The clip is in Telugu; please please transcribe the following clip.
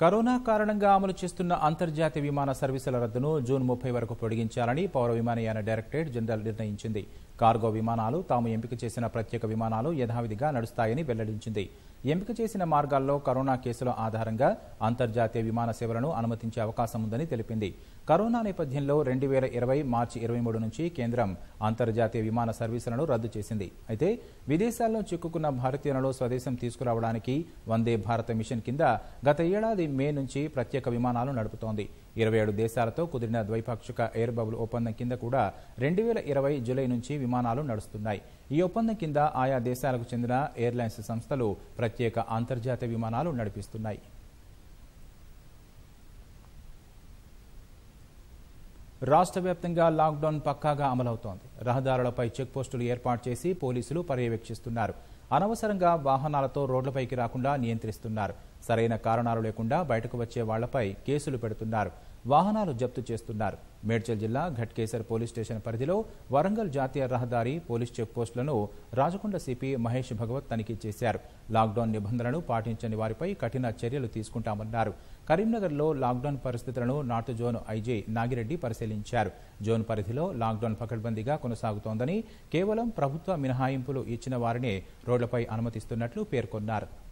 కరోనా కారణంగా అమలు చేస్తున్న అంతర్జాతీయ విమాన సర్వీసుల రద్దును జూన్ ముప్పై వరకు పొడిగించాలని పౌర విమానయాన డైరెక్టరేట్ జనరల్ నిర్ణయించింది కార్గో విమానాలు తాము ఎంపిక చేసిన ప్రత్యేక విమానాలు యథావిధిగా నడుస్తాయని వెల్లడించింది ఎంపిక చేసిన మార్గాల్లో కరోనా కేసుల ఆధారంగా అంతర్జాతీయ విమాన సేవలను అనుమతించే అవకాశం ఉందని తెలిపింది కరోనా నేపథ్యంలో రెండు వేల ఇరవై మార్చి ఇరవై మూడు నుంచి కేంద్రం అంతర్జాతీయ విమాన సర్వీసులను రద్దు చేసింది అయితే విదేశాల్లో చిక్కుకున్న భారతీయులను స్వదేశం తీసుకురావడానికి వందే భారత మిషన్ కింద గత ఏడాది మే నుంచి ప్రత్యేక విమానాలు నడుపుతోంది ఇరవై ఏడు దేశాలతో కుదిరిన ద్వైపాక్షిక ఎయిర్ బబుల్ ఒప్పందం కింద కూడా రెండు వేల ఇరవై జులై నుంచి విమానాలు నడుస్తున్నాయి ఈ ఒప్పందం కింద ఆయా దేశాలకు చెందిన ఎయిర్లైన్స్ సంస్థలు ప్రత్యేక అంతర్జాతీయ విమానాలు నడిపిస్తున్నాయి రాష్ట్ర వ్యాప్తంగా లాక్డౌన్ పక్కాగా అమలవుతోంది రహదారులపై చెక్పోస్టులు ఏర్పాటు చేసి పోలీసులు పర్యవేక్షిస్తున్నారు అనవసరంగా వాహనాలతో రోడ్లపైకి రాకుండా నియంత్రిస్తున్నారు సరైన కారణాలు లేకుండా బయటకు వచ్చే వాళ్లపై కేసులు పెడుతున్నారు వాహనాలు జప్తు చేస్తున్నారు మేడ్చల్ జిల్లా ఘట్కేసర్ పోలీస్ స్టేషన్ పరిధిలో వరంగల్ జాతీయ రహదారి పోలీస్ చెక్పోస్టులను రాజకొండ సిపి మహేష్ భగవత్ తనిఖీ చేశారు లాక్డౌన్ నిబంధనలను పాటించని వారిపై కఠిన చర్యలు తీసుకుంటామన్నారు కరీంనగర్లో లాక్డౌన్ పరిస్థితులను నార్త్ జోన్ ఐజీ నాగిరెడ్డి పరిశీలించారు జోన్ పరిధిలో లాక్డౌన్ పకడ్బందీగా కొనసాగుతోందని కేవలం ప్రభుత్వ మినహాయింపులు ఇచ్చిన వారినే రోడ్లపై అనుమతిస్తున్నట్లు పేర్కొన్నారు